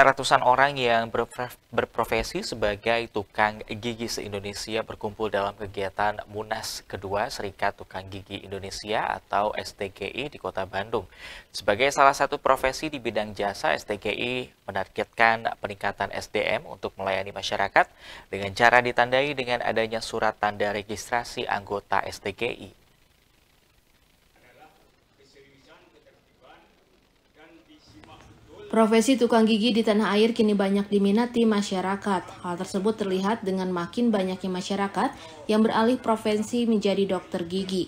Ratusan orang yang berprofesi sebagai tukang gigi se-Indonesia berkumpul dalam kegiatan Munas kedua Serikat Tukang Gigi Indonesia atau STGI di Kota Bandung. Sebagai salah satu profesi di bidang jasa, STGI menargetkan peningkatan SDM untuk melayani masyarakat dengan cara ditandai dengan adanya surat tanda registrasi anggota STGI. Profesi tukang gigi di tanah air kini banyak diminati masyarakat. Hal tersebut terlihat dengan makin banyaknya masyarakat yang beralih profesi menjadi dokter gigi.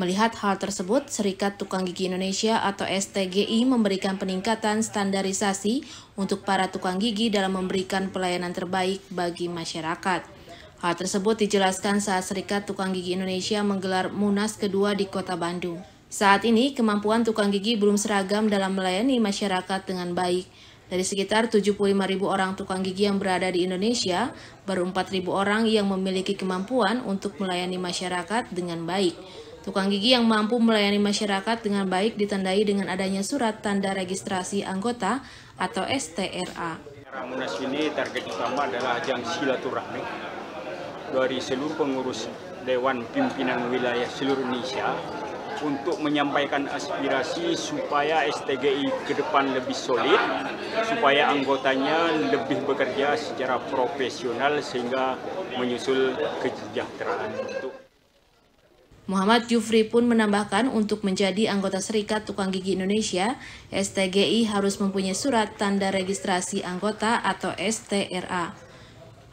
Melihat hal tersebut, Serikat Tukang Gigi Indonesia atau STGI memberikan peningkatan standarisasi untuk para tukang gigi dalam memberikan pelayanan terbaik bagi masyarakat. Hal tersebut dijelaskan saat Serikat Tukang Gigi Indonesia menggelar Munas kedua di Kota Bandung. Saat ini, kemampuan tukang gigi belum seragam dalam melayani masyarakat dengan baik. Dari sekitar 75.000 orang tukang gigi yang berada di Indonesia, baru 4.000 orang yang memiliki kemampuan untuk melayani masyarakat dengan baik. Tukang gigi yang mampu melayani masyarakat dengan baik ditandai dengan adanya surat tanda registrasi anggota atau STRA. Ramunas ini target utama adalah ajang silaturahmi dari seluruh pengurus Dewan Pimpinan Wilayah seluruh Indonesia untuk menyampaikan aspirasi supaya STGI ke depan lebih solid, supaya anggotanya lebih bekerja secara profesional sehingga menyusul kesejahteraan. Muhammad Yufri pun menambahkan untuk menjadi anggota Serikat Tukang Gigi Indonesia, STGI harus mempunyai surat tanda registrasi anggota atau STRA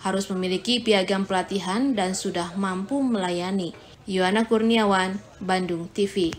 harus memiliki piagam pelatihan dan sudah mampu melayani. Yohana Kurniawan, Bandung TV